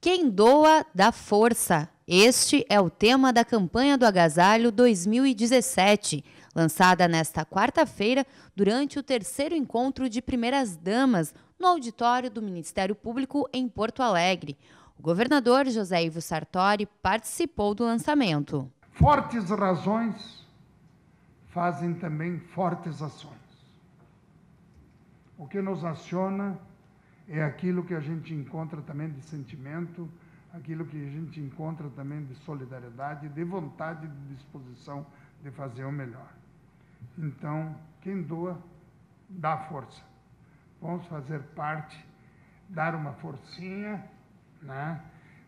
Quem doa, dá força. Este é o tema da campanha do Agasalho 2017, lançada nesta quarta-feira durante o terceiro encontro de primeiras damas no auditório do Ministério Público em Porto Alegre. O governador José Ivo Sartori participou do lançamento. Fortes razões fazem também fortes ações. O que nos aciona é aquilo que a gente encontra também de sentimento, aquilo que a gente encontra também de solidariedade, de vontade, de disposição de fazer o melhor. Então, quem doa, dá força. Vamos fazer parte, dar uma forcinha, né?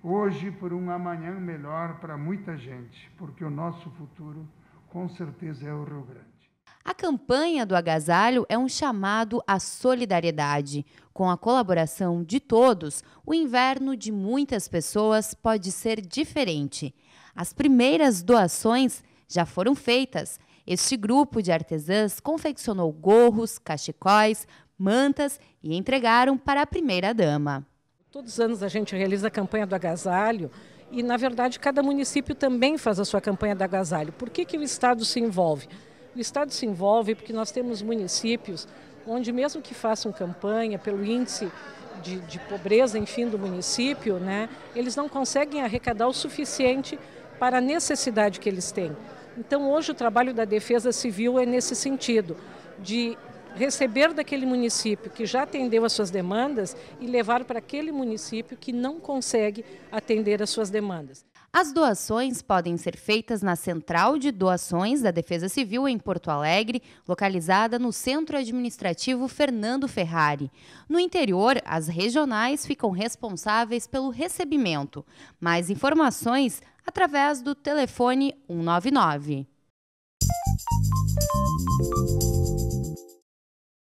Hoje por um amanhã melhor para muita gente, porque o nosso futuro com certeza é o Rio Grande. A campanha do agasalho é um chamado à solidariedade. Com a colaboração de todos, o inverno de muitas pessoas pode ser diferente. As primeiras doações já foram feitas. Este grupo de artesãs confeccionou gorros, cachecóis, mantas e entregaram para a primeira dama. Todos os anos a gente realiza a campanha do agasalho e, na verdade, cada município também faz a sua campanha do agasalho. Por que, que o Estado se envolve? O Estado se envolve porque nós temos municípios onde, mesmo que façam campanha pelo índice de, de pobreza, enfim, do município, né, eles não conseguem arrecadar o suficiente para a necessidade que eles têm. Então, hoje, o trabalho da Defesa Civil é nesse sentido, de receber daquele município que já atendeu as suas demandas e levar para aquele município que não consegue atender as suas demandas. As doações podem ser feitas na Central de Doações da Defesa Civil em Porto Alegre, localizada no Centro Administrativo Fernando Ferrari. No interior, as regionais ficam responsáveis pelo recebimento. Mais informações através do telefone 199.